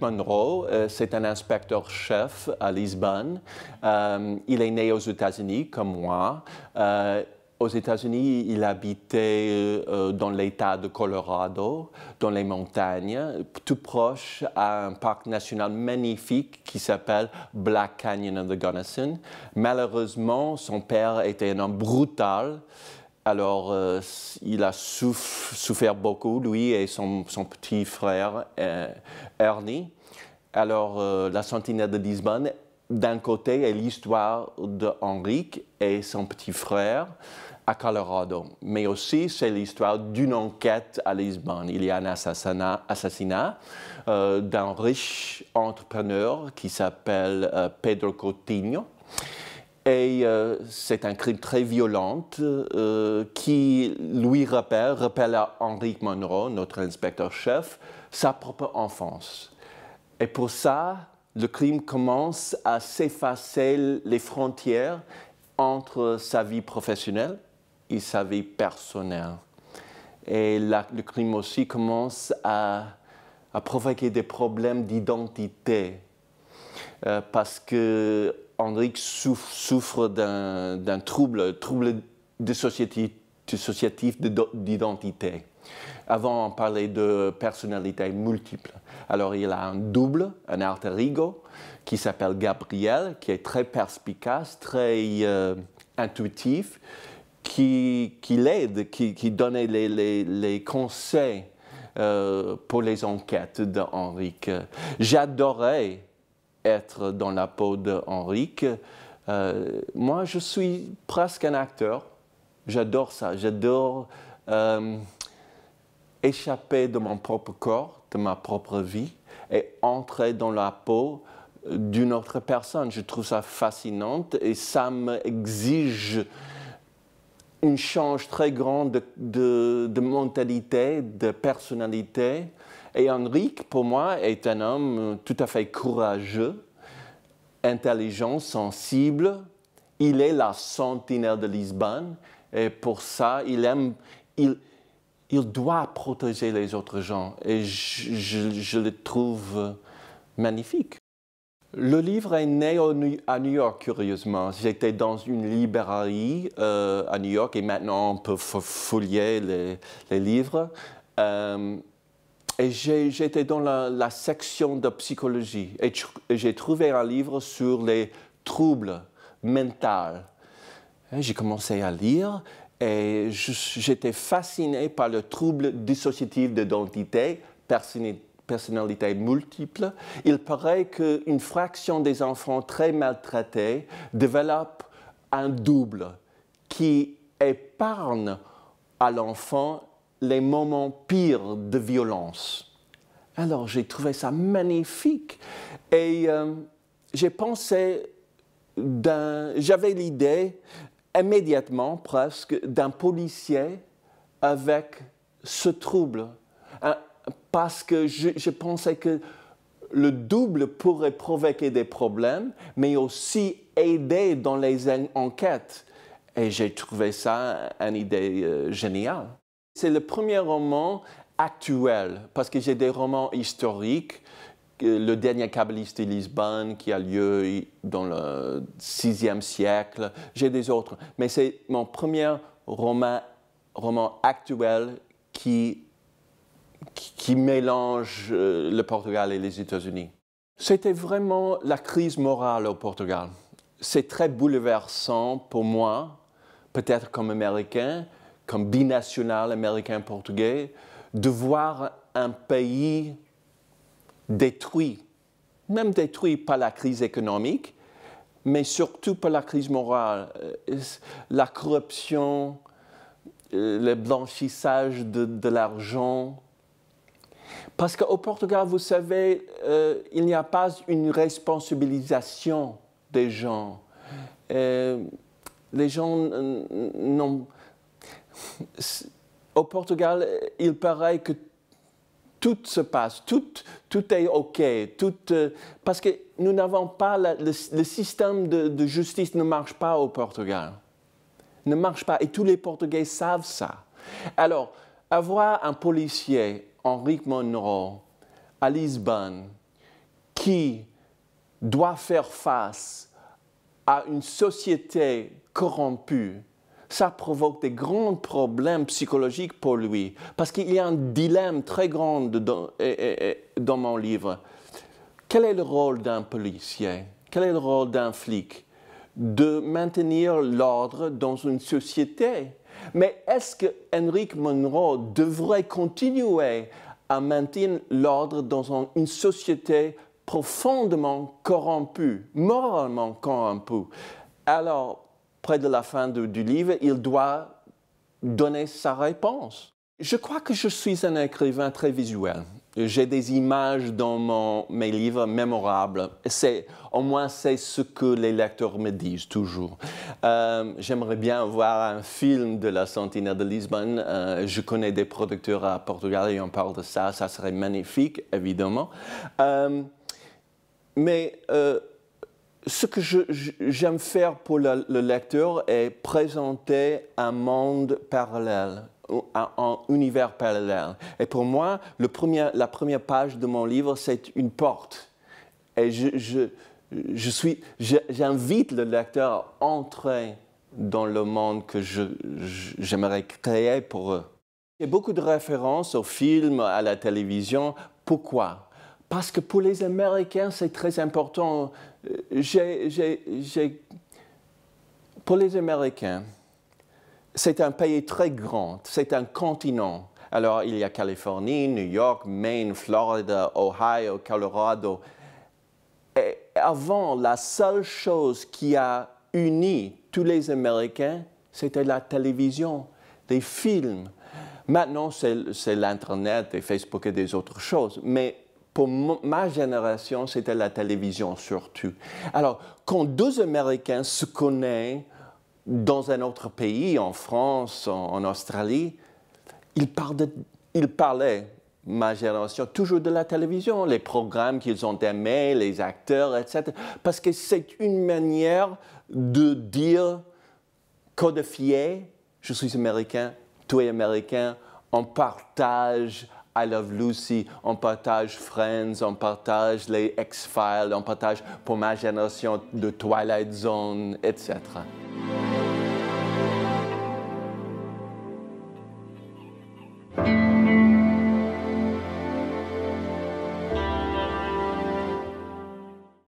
Monroe, euh, c'est un inspecteur-chef à Lisbonne. Euh, il est né aux États-Unis, comme moi. Euh, aux États-Unis, il habitait dans l'État de Colorado, dans les montagnes, tout proche à un parc national magnifique qui s'appelle Black Canyon of the Gunnison. Malheureusement, son père était un homme brutal alors, euh, il a souffert beaucoup, lui et son, petit frère euh, Ernie. Alors, euh, la sentinelle de Lisbonne, d'un côté, est l'histoire de et son petit frère à Colorado, mais aussi c'est l'histoire d'une enquête à Lisbonne. Il y a un assassinat, assassinat d'un riche entrepreneur qui s'appelle Pedro Coutinho et euh, c'est un crime très violent euh, qui lui rappelle, rappelle à Henri Monroe, notre inspecteur-chef, sa propre enfance. Et pour ça, le crime commence à s'effacer les frontières entre sa vie professionnelle et sa vie personnelle. Et le crime aussi commence à, provoquer des problèmes d'identité. Euh, parce que Hendrik souffre, d'un trouble, trouble dissociatif, d'identité. Avant, on parlait de personnalité multiple. Alors, il a un double, un alter ego, qui s'appelle Gabriel, qui est très perspicace, très euh, intuitif, qui, qui l'aide, qui, qui donne les, les, les conseils euh, pour les enquêtes d'Henrique. J'adorais être dans la peau de Euh, moi, je suis presque un acteur. J'adore ça. J'adore euh, échapper de mon propre corps, de ma propre vie, et entrer dans la peau d'une autre personne. Je trouve ça fascinant et ça m'exige une change très grande de mentalité, de personnalité. Et Henrique, pour moi, est un homme euh, tout à fait courageux, intelligent, sensible. Il est la sentinelle de Lisbonne. Et pour ça, il aime, il, il doit protéger les autres gens. Et je, le trouve euh, magnifique. Le livre est né à New York, curieusement. J'étais dans une librairie euh, à New York et maintenant on peut fouiller les, livres et j'étais dans la, section de psychologie et, j'ai trouvé un livre sur les troubles mentaux. J'ai commencé à lire et j'étais fasciné par le trouble dissociatif d'identité, personnalité multiple. Il paraît qu'une fraction des enfants très maltraités développe un double qui épargne à l'enfant les moments pires de violence. Alors j'ai trouvé ça magnifique et euh, j'ai pensé j'avais l'idée immédiatement presque d'un policier avec ce trouble parce que je, pensais que le double pourrait provoquer des problèmes, mais aussi aider dans les enquêtes. Et j'ai trouvé ça une idée euh, géniale. C'est le premier roman actuel, parce que j'ai des romans historiques. Euh, le dernier kabbaliste de Lisbonne qui a lieu dans le 6e siècle. J'ai des autres. Mais c'est mon premier roman, actuel qui mélange euh, le Portugal et les États-Unis. C'était vraiment la crise morale au Portugal. C'est très bouleversant pour moi, peut-être comme Américain, comme binational américain-portugais, de voir un pays détruit, même détruit par la crise économique, mais surtout par la crise morale, euh, la corruption, euh, le blanchissage de, l'argent. Parce qu'au Portugal, vous savez, euh, il n'y a pas une responsabilisation des gens. les gens n'ont au Portugal, il paraît que tout se passe, tout, tout est OK, tout, euh, parce que nous n'avons pas, le, système de, justice ne marche pas au Portugal. Ne marche pas. Et tous les Portugais savent ça. Alors, avoir un policier, Henrique Monroe, à Lisbonne, qui doit faire face à une société corrompue, ça provoque des grands problèmes psychologiques pour lui, parce qu'il y a un dilemme très grand dans, dans mon livre. Quel est le rôle d'un policier Quel est le rôle d'un flic De maintenir l'ordre dans une société. Mais est-ce que Henrik Monroe devrait continuer à maintenir l'ordre dans une société profondément corrompue, moralement corrompue Alors, près de la fin du livre, il doit donner sa réponse. Je crois que je suis un écrivain très visuel. J'ai des images dans mon, mes livres mémorables. C'est, au moins, c'est ce que les lecteurs me disent toujours. Euh, j'aimerais bien voir un film de la centenaire de Lisbonne. Euh, je connais des producteurs à Portugal et on parle de ça. Ça serait magnifique, évidemment. Euh, mais ce que j'aime faire pour le, lecteur est présenter un monde parallèle, un, univers parallèle. Et pour moi, la première page de mon livre, c'est une porte. Et je, j'invite le lecteur à entrer dans le monde que j'aimerais créer pour eux. Il y a beaucoup de références aux films, à la télévision. Pourquoi Parce que pour les Américains, c'est très important pour les Américains, c'est un pays très grand, c'est un continent. Alors, il y a Californie, New York, Maine, Florida, Ohio, Colorado. Et avant, la seule chose qui a uni tous les Américains, c'était la télévision, les films. Maintenant, c'est l'Internet et Facebook et des autres choses. Mais pour ma génération, c'était la télévision surtout. Alors, quand deux Américains se connaissent dans un autre pays, en France, en, Australie, ils, parlaient, ils parlaient, ma génération, toujours de la télévision, les programmes qu'ils ont aimés, les acteurs, etc. Parce que c'est une manière de dire, codifier, je suis américain, tu es américain, on partage I Love Lucy, on partage Friends, on partage les X-Files, on partage pour ma génération de Twilight Zone, etc.